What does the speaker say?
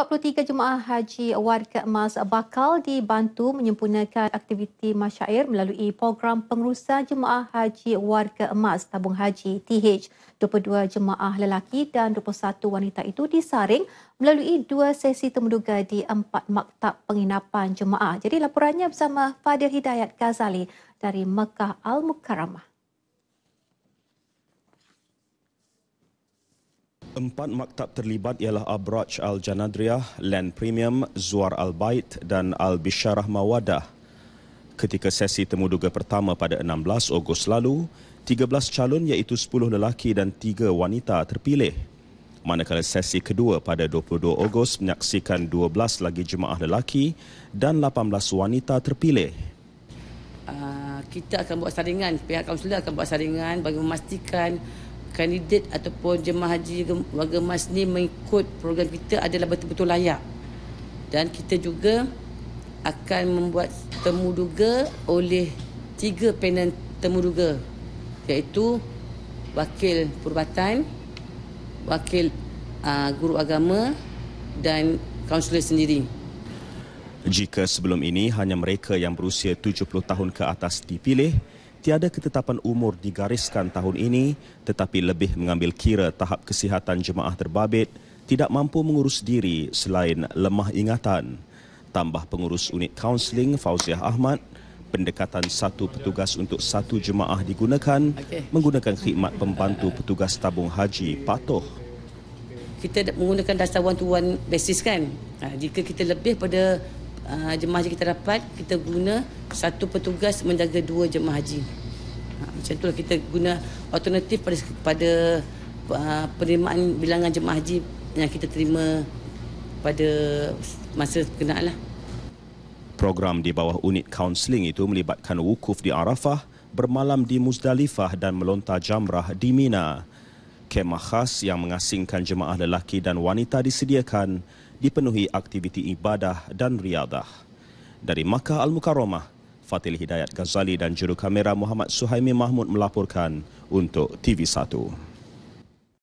43 jemaah haji warga emas bakal dibantu menyempurnakan aktiviti masyair melalui program pengurusan jemaah haji warga emas tabung haji TH. 22 jemaah lelaki dan 21 wanita itu disaring melalui dua sesi temuduga di empat maktab penginapan jemaah. Jadi laporannya bersama Fadil Hidayat Ghazali dari Mekah Al-Mukarramah. Empat maktab terlibat ialah Abraj Al-Janadriah, Land Premium, Zuar Al-Bait dan Al-Bisharah Mawadah. Ketika sesi temuduga pertama pada 16 Ogos lalu, 13 calon iaitu 10 lelaki dan 3 wanita terpilih. Manakala sesi kedua pada 22 Ogos menyaksikan 12 lagi jemaah lelaki dan 18 wanita terpilih. Ah, kita akan buat saringan, pihak kaunselor akan buat saringan bagi memastikan kandidat ataupun jemaah haji warga emas ni mengikut program kita adalah betul-betul layak. Dan kita juga akan membuat temuduga oleh tiga panel temuduga iaitu wakil perubatan, wakil uh, guru agama dan kaunselor sendiri. Jika sebelum ini hanya mereka yang berusia 70 tahun ke atas dipilih, tiada ketetapan umur digariskan tahun ini tetapi lebih mengambil kira tahap kesihatan jemaah terbabit tidak mampu mengurus diri selain lemah ingatan. Tambah pengurus unit kaunseling Fauziah Ahmad, pendekatan satu petugas untuk satu jemaah digunakan menggunakan khidmat pembantu petugas tabung haji patuh. Kita menggunakan dasar one-to-one basis kan? Ha, jika kita lebih pada ha, jemaah yang kita dapat, kita guna satu petugas menjaga dua jemaah haji. Ha, macam itulah kita guna alternatif pada, pada uh, penerimaan bilangan jemaah haji yang kita terima pada masa kenal lah. Program di bawah unit kaunseling itu melibatkan wukuf di Arafah, bermalam di Muzdalifah dan melontar jamrah di Mina. Kemah khas yang mengasingkan jemaah lelaki dan wanita disediakan dipenuhi aktiviti ibadah dan riadah. Dari Makkah Al-Mukarramah, Fatil Hidayat Ghazali dan juru kamera Muhammad Suhaimi Mahmud melaporkan untuk TV1.